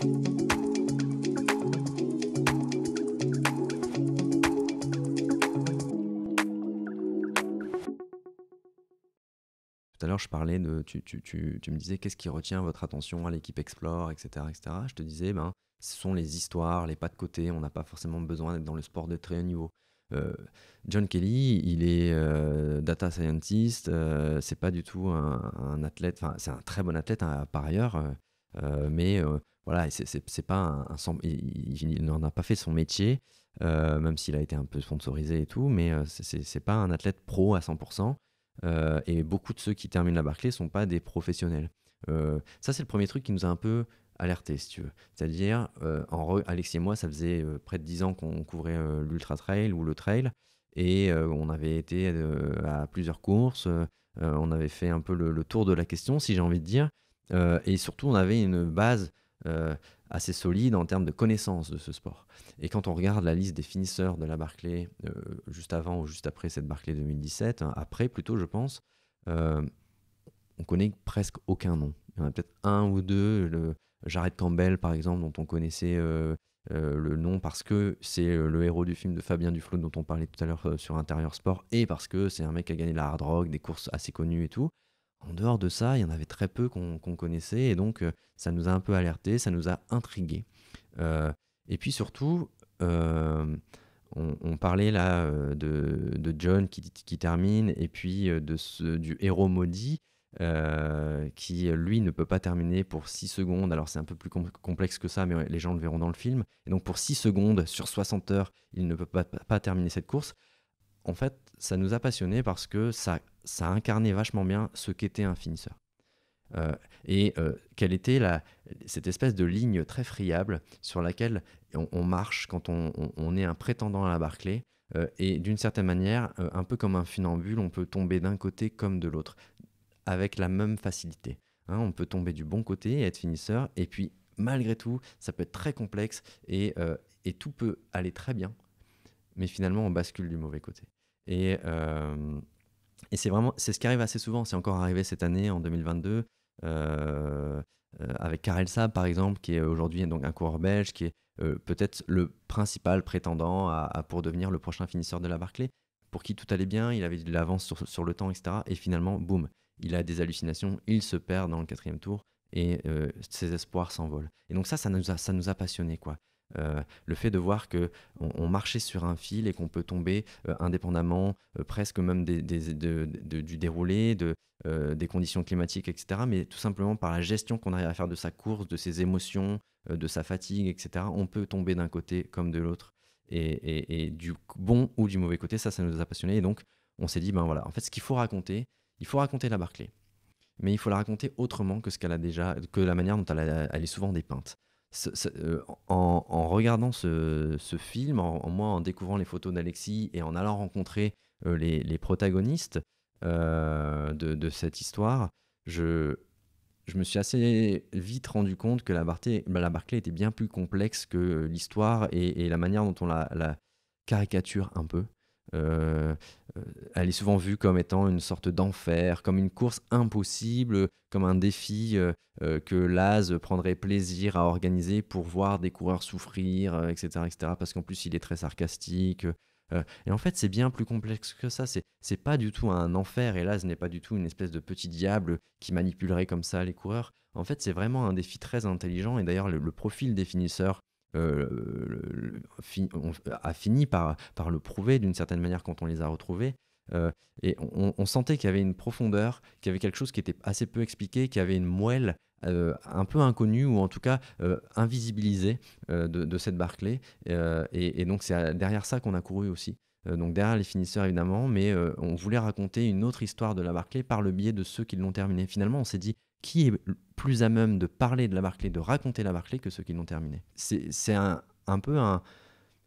Tout à l'heure, je parlais de. Tu, tu, tu, me disais qu'est-ce qui retient votre attention à l'équipe Explore, etc., etc. Je te disais, ben, ce sont les histoires, les pas de côté. On n'a pas forcément besoin d'être dans le sport de très haut niveau. Euh, John Kelly, il est euh, data scientist. Euh, c'est pas du tout un, athlète. Enfin, c'est un très bon athlète hein, par ailleurs, mais voilà, c'est pas un, il, n'en a pas fait son métier, euh, même s'il a été un peu sponsorisé et tout, mais euh, c'est pas un athlète pro à 100%. Euh, et beaucoup de ceux qui terminent la Barclay sont pas des professionnels. ça, c'est le premier truc qui nous a un peu alerté, si tu veux. C'est-à-dire, Alexis et moi, ça faisait près de 10 ans qu'on couvrait l'ultra trail ou le trail, et on avait été à plusieurs courses, on avait fait un peu le, le tour de la question, si j'ai envie de dire, et surtout, on avait une base euh, assez solide en termes de connaissance de ce sport. Et quand on regarde la liste des finisseurs de la Barclay, euh, juste avant ou juste après cette Barclay 2017, hein, après plutôt, je pense, euh, on connaît presque aucun nom. Il y en a peut-être un ou deux, le Jared Campbell par exemple, dont on connaissait le nom parce que c'est le héros du film de Fabien Duflo dont on parlait tout à l'heure sur Intérieur Sport, et parce que c'est un mec qui a gagné la hard rock, des courses assez connues et tout. En dehors de ça, il y en avait très peu qu'on connaissait, et donc euh, ça nous a un peu alertés, ça nous a intrigués. Euh, et puis surtout, euh, on, parlait là de, John qui, termine, et puis de ce, du héros maudit. qui lui ne peut pas terminer pour 6 secondes. Alors c'est un peu plus complexe que ça, mais les gens le verront dans le film. Et donc pour 6 secondes sur 60 heures, il ne peut pas, pas terminer cette course. En fait, ça nous a passionnés parce que ça ça incarnait vachement bien ce qu'était un finisseur. Euh, et euh, quelle était la, cette espèce de ligne très friable sur laquelle on, marche quand on, est un prétendant à la Barclay. Euh, et d'une certaine manière, un peu comme un funambule, on peut tomber d'un côté comme de l'autre, avec la même facilité. Hein. on peut tomber du bon côté et être finisseur, et puis malgré tout, ça peut être très complexe et, et tout peut aller très bien, mais finalement on bascule du mauvais côté. Et et c'est vraiment, c'est ce qui arrive assez souvent. C'est encore arrivé cette année, en 2022, euh, euh, avec Karel Saab, par exemple, qui est aujourd'hui donc un coureur belge, qui est euh, peut-être le principal prétendant à, pour devenir le prochain finisseur de la Barclay, pour qui tout allait bien, il avait de l'avance sur, le temps, etc. Et finalement, boum, il a des hallucinations, il se perd dans le quatrième tour et ses espoirs s'envolent. Et donc ça, ça nous a, ça nous a passionnés, quoi. Euh, le fait de voir que on, marchait sur un fil et qu'on peut tomber euh, indépendamment, euh, presque même du déroulé, des conditions climatiques, etc. Mais tout simplement par la gestion qu'on arrive à faire de sa course, de ses émotions, de sa fatigue, etc. On peut tomber d'un côté comme de l'autre. Et, du bon ou du mauvais côté, ça, ça nous a passionnés. Et donc, on s'est dit, ben voilà, en fait, ce qu'il faut raconter, il faut raconter la Barclay. Mais il faut la raconter autrement que ce qu'elle a déjà, que la manière dont elle est souvent dépeinte. Euh, en, regardant ce, film, en, moi en découvrant les photos d'Alexis et en allant rencontrer euh, les, protagonistes euh, de, cette histoire, je, me suis assez vite rendu compte que la, bah, la Barclay était bien plus complexe que l'histoire et, la manière dont on la caricature un peu. Euh, euh, elle est souvent vue comme étant une sorte d'enfer, comme une course impossible, comme un défi euh, que Laz prendrait plaisir à organiser pour voir des coureurs souffrir, etc., etc. Parce qu'en plus, il est très sarcastique. et en fait, c'est bien plus complexe que ça. C'est pas du tout un enfer. Et Laz n'est pas du tout une espèce de petit diable qui manipulerait comme ça les coureurs. En fait, c'est vraiment un défi très intelligent. Et d'ailleurs, le, le profil des finisseurs euh, a fini par, le prouver d'une certaine manière quand on les a retrouvés. Euh, et on, sentait qu'il y avait une profondeur, qu'il y avait quelque chose qui était assez peu expliqué, qu'il y avait une moelle euh, un peu inconnue ou en tout cas invisibilisée de, cette Barclay. Et, et, donc c'est derrière ça qu'on a couru aussi. donc derrière les finisseurs évidemment, mais on voulait raconter une autre histoire de la Barclay par le biais de ceux qui l'ont terminée. Finalement, on s'est dit, qui est plus à même de parler de la Barclay, de raconter la Barclay que ceux qui l'ont terminée C'est un, peu un.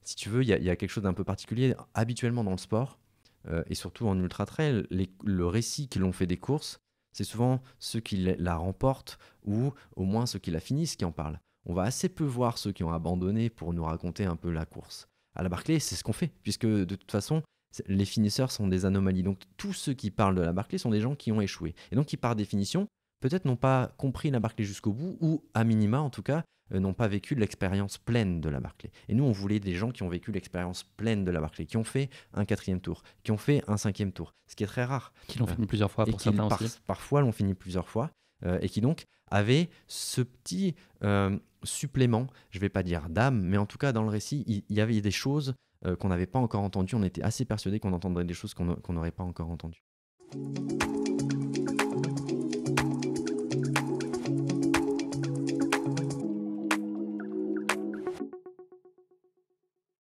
Si tu veux, il y, a quelque chose d'un peu particulier. Habituellement dans le sport, euh, et surtout en ultra-trail, le récit qu'ils ont fait des courses, c'est souvent ceux qui la remportent ou au moins ceux qui la finissent qui en parlent. On va assez peu voir ceux qui ont abandonné pour nous raconter un peu la course. À la Barclay, c'est ce qu'on fait, puisque de toute façon, les finisseurs sont des anomalies. Donc tous ceux qui parlent de la Barclay sont des gens qui ont échoué. Et donc qui, par définition, peut-être n'ont pas compris la Barclay jusqu'au bout, ou à minima en tout cas, euh, n'ont pas vécu l'expérience pleine de la Barclay. Et nous, on voulait des gens qui ont vécu l'expérience pleine de la Barclay, qui ont fait un quatrième tour, qui ont fait un cinquième tour, ce qui est très rare. Qui l'ont fini euh, plusieurs fois pour certains Parfois l'ont fini plusieurs fois, euh, et qui donc avaient ce petit supplément, je ne vais pas dire d'âme, mais en tout cas dans le récit, il, y avait des choses qu'on n'avait pas encore entendues, on était assez persuadé qu'on entendrait des choses qu'on n'aurait pas encore entendues.